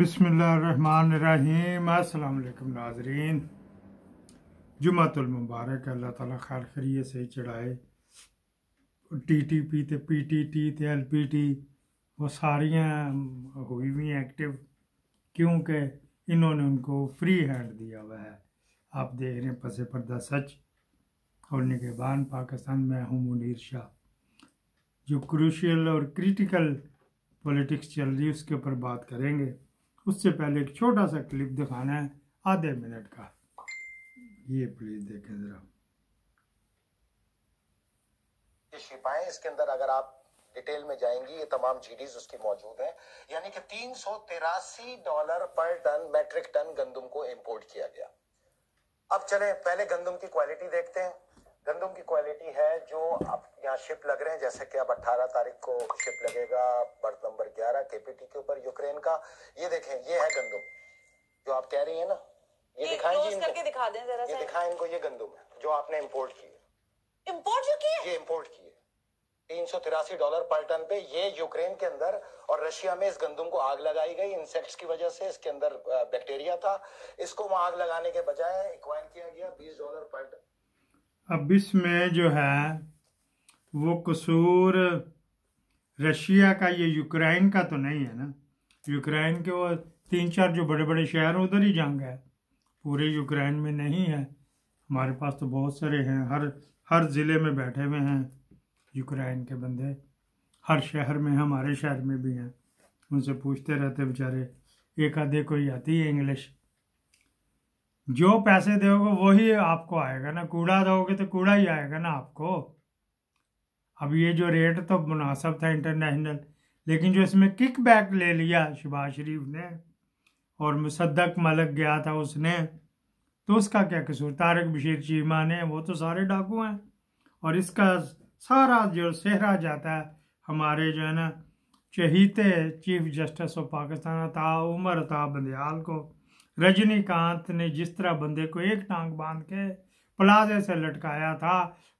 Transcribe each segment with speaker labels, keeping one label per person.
Speaker 1: बिसमीम् अल्लाम नाजरीन जुमातुलमुबारक अल्लाह ताला खैर खरीय से चढ़ाए टी टी पी तो पी टी टी तो एल पी टी वो सारियाँ हुई हुई एक्टिव क्योंकि इन्होंने उनको फ्री हैंड दिया हुआ है आप देख रहे हैं पसे पर्दा सच और निगेबान पाकिस्तान में हूँ मुनीर शाह जो क्रूशियल और क्रिटिकल पॉलिटिक्स चल रही है उसके ऊपर बात करेंगे उससे पहले एक छोटा सा क्लिप दिखाना है आधे मिनट का ये प्लीज देखें जरा शिपाएं इसके अंदर अगर आप डिटेल में जाएंगी ये तमाम जीडीज उसकी मौजूद है यानी कि तीन डॉलर पर टन मेट्रिक टन गंदम को इंपोर्ट किया गया अब चले पहले गंदम की क्वालिटी देखते हैं गंदम की क्वालिटी है जो आप यहाँ शिप लग रहे हैं जैसे कि अब 18 तारीख को शिप लगेगा बर्थ नंबर 11 केपीटी के ऊपर यूक्रेन का ये देखें ये है गंदम जो आप कह रही है ना ये दिखाएं जी इनको दिखा दें जरा ये दिखाएं इनको ये गंदम है जो आपने इम्पोर्ट की है इम्पोर्ट जो की है ये इम्पोर्ट की है तीन सौ तिरासी डॉलर पर टन पे ये यूक्रेन के अंदर और रशिया में इस गंदम को आग लगाई गई इंसेक्ट्स की वजह से इसके अंदर बैक्टीरिया था इसको वहां आग लगाने के बजाय इक्वाइन किया गया बीस डॉलर पर टन अब इसमें जो है वो कसूर रशिया का ये यूक्रेन का तो नहीं है ना यूक्रेन के वो तीन चार जो बड़े बड़े शहर उधर ही जंग है पूरे यूक्रेन में नहीं है हमारे पास तो बहुत सारे हैं हर हर ज़िले में बैठे हुए हैं यूक्रेन के बंदे हर शहर में हमारे शहर में भी हैं उनसे पूछते रहते बेचारे एक आधे कोई आती है इंग्लिश जो पैसे दोगे वही आपको आएगा ना कूड़ा दोगे तो कूड़ा ही आएगा ना आपको अब ये जो रेट तो मुनासब था इंटरनेशनल लेकिन जो इसमें किक बैक ले लिया शबाज शरीफ ने और मुसद्दक मलक गया था उसने तो उसका क्या कसूर तारक बशीर चीमा ने वो तो सारे डाकू हैं और इसका सारा जो सेहरा जाता है हमारे जो है ना चहीते chief justice of Pakistan Ata Umar अता बंदयाल को रजनीकांत ने जिस तरह बंदे को एक टांग बांध के प्लाजे से लटकाया था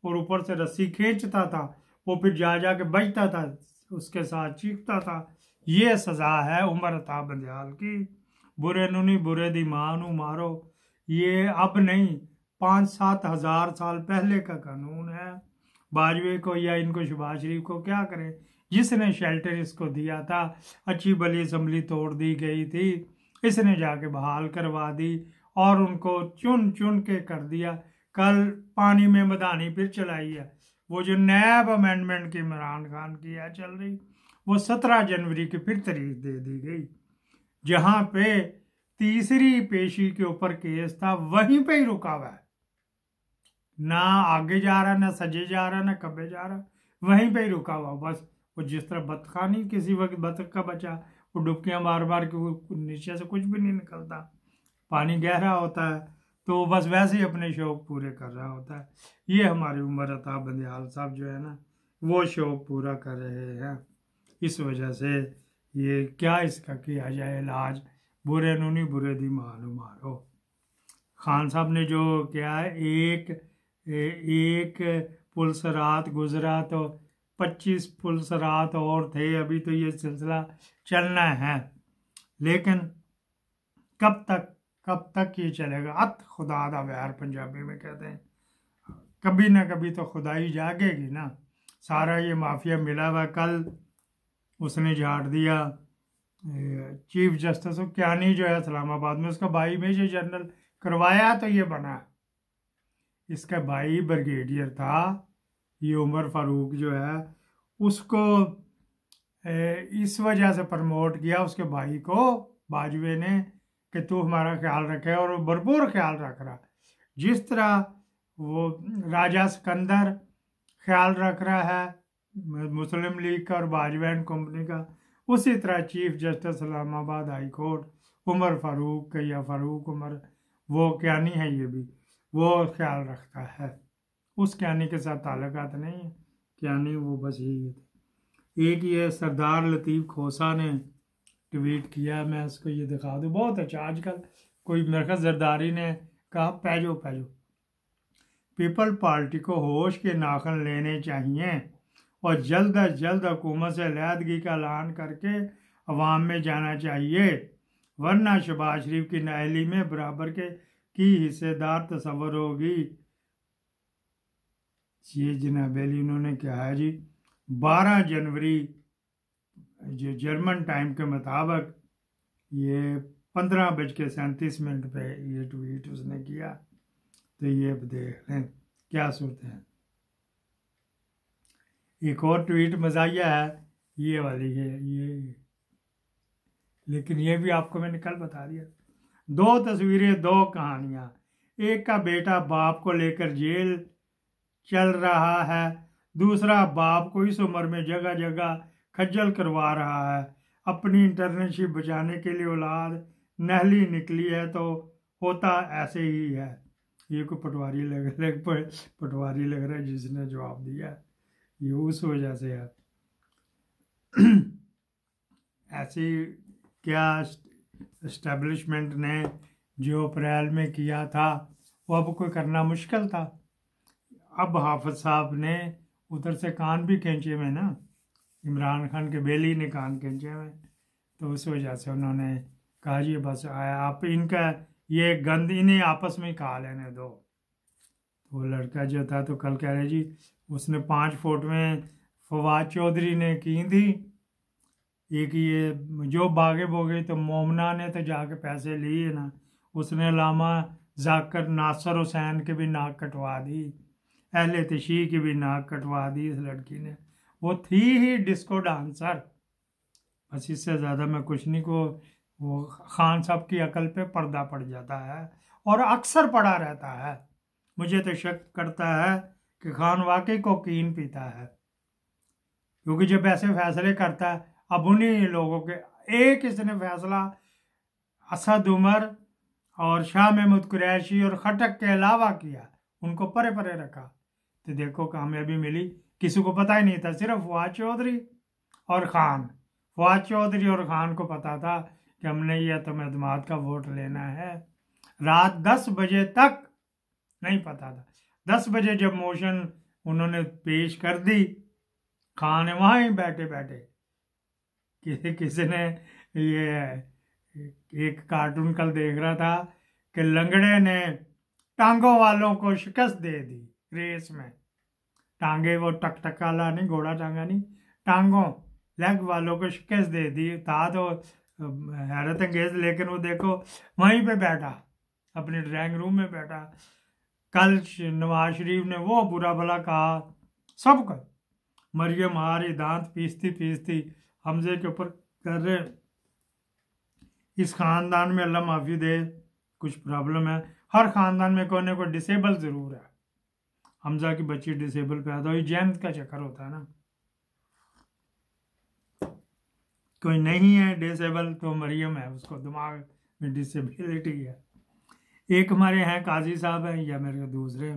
Speaker 1: और ऊपर से रस्सी खींचता था वो फिर जा जा के बजता था उसके साथ चीखता था ये सज़ा है उम्र था बंदयाल की बुरे नुनी बुरे दी माँ नू मारो ये अब नहीं पाँच सात हज़ार साल पहले का कानून है बाजवे को या इनको शबाज शरीफ को क्या करें जिसने शेल्टर इसको दिया था अच्छी बली असम्बली तोड़ दी गई थी इसने जाके बहाल करवा दी और उनको चुन चुन के कर दिया कल पानी में मदानी फिर चलाई है वो जो नैब अमेंडमेंट की इमरान खान की है चल रही वो सत्रह जनवरी की फिर तारीख दे दी गई जहाँ पे तीसरी पेशी के ऊपर केस था वहीं पे ही रुका हुआ है ना आगे जा रहा ना सजे जा रहा ना कब्बे जा रहा वहीं पे ही रुका हुआ बस वो जिस तरह बतखानी किसी वक्त बतख का बचा वो डुबकियाँ बार बार क्योंकि नीचे से कुछ भी नहीं निकलता पानी गहरा होता है तो वो बस वैसे ही अपने शौक पूरे कर रहा होता है ये हमारे उम्र अता बंदयाल साहब जो है ना वो शौक पूरा कर रहे हैं इस वजह से ये क्या इसका किया जाए इलाज बुरे नूनी बुरे दी मालूम मारो खान साहब ने जो किया है एक एक पुलिस रात गुजरा तो पच्चीस पुलिस रात और थे अभी तो ये सिलसिला चलना है लेकिन कब तक कब तक ये चलेगा अत खुदा दा वैर पंजाबी में कहते हैं कभी ना कभी तो खुदाई जागेगी ना सारा ये माफिया मिला हुआ कल उसने झाड़ दिया चीफ जस्टिस क्यानी जो है इस्लामाबाद में उसका भाई मेजर जनरल करवाया तो ये बना इसका भाई ब्रिगेडियर था ये उमर फारूक जो है उसको इस वजह से प्रमोट किया उसके भाई को बाजवे ने कि तू हमारा ख्याल रखे और वो भरपूर ख्याल रख रहा जिस तरह वो राजा सिकंदर ख्याल रख रहा है मुस्लिम लीग का और एंड कंपनी का उसी तरह chief justice Islamabad high court Umar Farooq या फारूक उमर वो क्या नहीं है ये भी वो ख्याल रखता है उस कहानी के साथ ताल्लुकात नहीं है कहने वो बस यही थे एक ये सरदार लतीफ़ खोसा ने ट्वीट किया मैं इसको ये दिखा दूँ बहुत अच्छा आजकल कोई मरकज जरदारी ने कहा पैजो पैजो पीपल पार्टी को होश के नाखन लेने चाहिए और जल्द अज जल्द हुकूमत से लहदगी का ऐलान करके अवाम में जाना चाहिए वरना शबाज शरीफ की नहली में बराबर के की हिस्सेदार तस्वर होगी एच जनाब अली उन्होंने कहा जी 12 जनवरी जो जर्मन टाइम के मुताबिक ये पंद्रह बज के सैंतीस मिनट पे ये ट्वीट उसने किया तो ये अब देख लें क्या सूरत हैं एक और ट्वीट मजाया है ये वाली है ये लेकिन ये भी आपको मैंने कल बता दिया दो तस्वीरें दो कहानियाँ एक का बेटा बाप को लेकर जेल चल रहा है दूसरा बाप को इस उम्र में जगह जगह खज्जल करवा रहा है अपनी इंटर्नशिप बचाने के लिए औलाद नहली निकली है तो होता ऐसे ही है ये को पटवारी लग लग पटवारी लग रहा है जिसने जवाब दिया ये उस वजह से है ऐसी क्या इस्टेब्लिशमेंट ने जो अप्रैल में किया था वो अब कोई करना मुश्किल था अब हाफज साहब ने उधर से कान भी खींचे हुए ना इमरान खान के बेली ने कान खींचे हुए तो उस वजह से उन्होंने कहा जी बस आया आप इनका ये गंद इन्हें आपस में खा लेने दो तो वो लड़का जो था तो कल कह रहे जी उसने पाँच फोट में फवाद चौधरी ने की थी एक ये जो बागे बोगे तो मोमना ने तो जाके पैसे लिए ना उसने लामा जाकर नासर हुसैन के भी नाक कटवा दी अहल तशी तो की भी नाक कटवा दी इस लड़की ने वो थी ही डिस्को डांसर बस इससे ज़्यादा मैं कुछ नहीं को वो खान साहब की अकल पे पर्दा पड़ जाता है और अक्सर पड़ा रहता है मुझे तो शक करता है कि खान वाकई कीन पीता है क्योंकि जब ऐसे फैसले करता है अब उन्हीं लोगों के एक इसने फैसला असद उमर और शाह महमूद कुरैशी और खटक के अलावा किया उनको परे परे रखा तो देखो कामयाबी मिली किसी को पता ही नहीं था सिर्फ फवाद चौधरी और ख़ान फवाद चौधरी और ख़ान को पता था कि हमने ये अतमदमाद का वोट लेना है रात दस बजे तक नहीं पता था दस बजे जब मोशन उन्होंने पेश कर दी खान वहाँ ही बैठे बैठे किसी किसी ने ये एक कार्टून कल देख रहा था कि लंगड़े ने टांगों वालों को शिकस्त दे दी रेस में टांगे वो टक टक वाला नहीं घोड़ा टांगा नहीं टांगों लेग वालों को शिकस्त दे दी था तो हैरत अंगेज लेकिन वो देखो वहीं पे बैठा अपने ड्राइंग रूम में बैठा कल नवाज शरीफ ने वो बुरा भला कहा सब कर मरियम आ दांत पीसती पीसती हमजे के ऊपर कर रहे इस ख़ानदान में अल्लाह माफ़ी दे कुछ प्रॉब्लम है हर ख़ानदान में कोने को डिसेबल ज़रूर है हमजा की बच्ची डिसेबल पे हुई जैन का चक्कर होता है ना कोई नहीं है डिसेबल तो मरियम है उसको दिमाग में डिसेबिलिटी है एक हमारे हैं काजी साहब हैं या मेरे दूसरे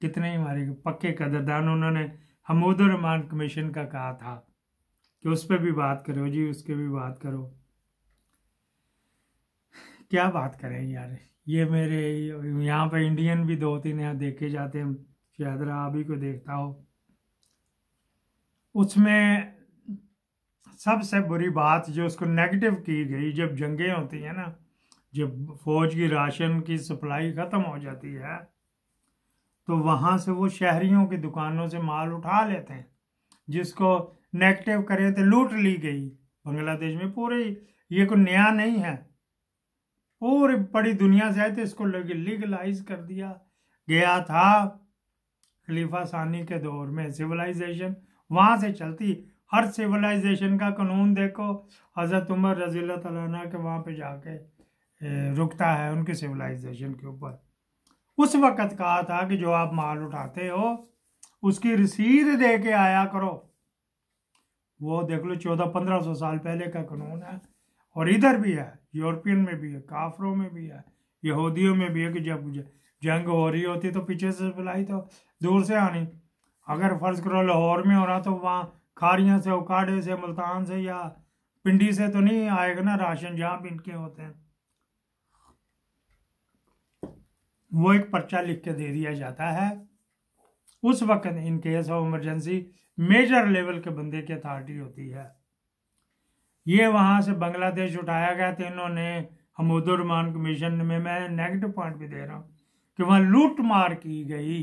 Speaker 1: कितने ही हमारे पक्के कदरदान उन्होंने हमोदर रमान कमीशन का कहा था कि उस पर भी बात करो जी उसके भी बात करो क्या बात करें यार ये मेरे यहाँ पर इंडियन भी दो तीन यहाँ देखे जाते हैं शायद आप ही को देखता हो उसमें सबसे बुरी बात जो उसको नेगेटिव की गई जब जंगें होती हैं ना जब फौज की राशन की सप्लाई ख़त्म हो जाती है तो वहाँ से वो शहरियों की दुकानों से माल उठा लेते हैं जिसको नेगेटिव करें तो लूट ली गई बांग्लादेश में पूरे ये कोई नया नहीं है पूरी बड़ी दुनिया से आए थे इसको लीगलाइज कर दिया गया था खलीफा सानी के दौर में सिविलाइजेशन वहाँ से चलती हर सिविलाइजेशन का कानून देखो हज़रत उमर रजील तला के वहाँ पे जाके रुकता है उनके सिविलाइजेशन के ऊपर उस वक़्त कहा था कि जो आप माल उठाते हो उसकी रसीद दे के आया करो वो देख लो चौदह पंद्रह सौ साल पहले का कानून है और इधर भी है यूरोपियन में भी है काफरों में भी है यहूदियों में भी है कि जब जंग हो रही होती तो पीछे से बुलाई तो दूर से आनी अगर फ़र्ज़ करो लाहौर में हो रहा तो वहाँ खारियाँ से उकाडे से मुल्तान से या पिंडी से तो नहीं आएगा ना राशन जहाँ भी इनके होते हैं वो एक पर्चा लिख के दे दिया जाता है उस वक्त in case of emergency major level के बंदे की अथॉरिटी होती है ये वहां से बांग्लादेश उठाया गया तो इन्होंने हमूदुरमान कमीशन में मैं नेगेटिव पॉइंट भी दे रहा हूँ कि वहां लूट मार की गई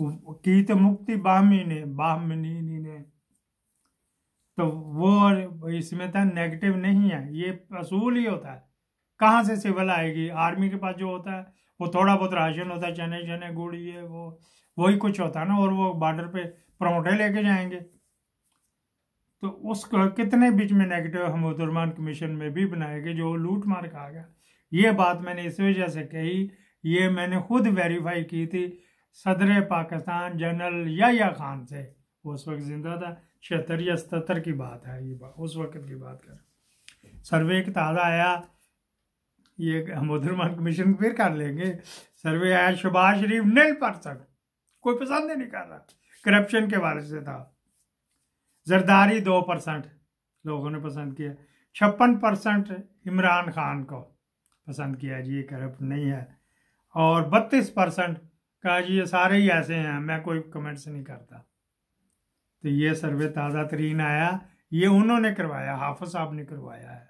Speaker 1: की तो मुक्ति बाहमी ने बाहमिनी ने तो वो इसमें था नेगेटिव नहीं है ये असूल ही होता है कहाँ से सिविल आएगी आर्मी के पास जो होता है वो थोड़ा बहुत राशन होता है चने चने गुड़ ये वो वही कुछ होता है ना और वो बॉर्डर पे प्रमोटे लेके जाएंगे तो उसको कितने बीच में नेगेटिव हम उदरमान कमीशन में भी बनाएंगे जो लूट मार कहा गया ये बात मैंने इस वजह से कही ये मैंने खुद वेरीफाई की थी सदर पाकिस्तान जनरल या खान से उस वक्त जिंदा था छिहत्तर या सतर की बात है ये बात उस वक्त की बात कर सर्वे एक ताज़ा आया ये मुद्रमान कमीशन फिर कर लेंगे सर्वे आया शबाज शरीफ नील परसेंट कोई पसंद नहीं कर रहा करप्शन के बारे से था जरदारी दो परसेंट लोगों ने पसंद किया छप्पन परसेंट इमरान खान को पसंद किया जी ये करप्ट नहीं है और बत्तीस परसेंट कहा जी ये सारे ही ऐसे हैं मैं कोई कमेंट्स नहीं करता तो ये सर्वे ताज़ा तरीन आया ये उन्होंने करवाया हाफ साहब ने करवाया है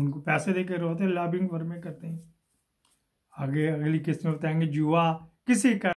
Speaker 1: उनको पैसे दे के रोते लॉबिंग वर्मे करते हैं आगे अगली किस्त में बताएंगे जुआ किसी का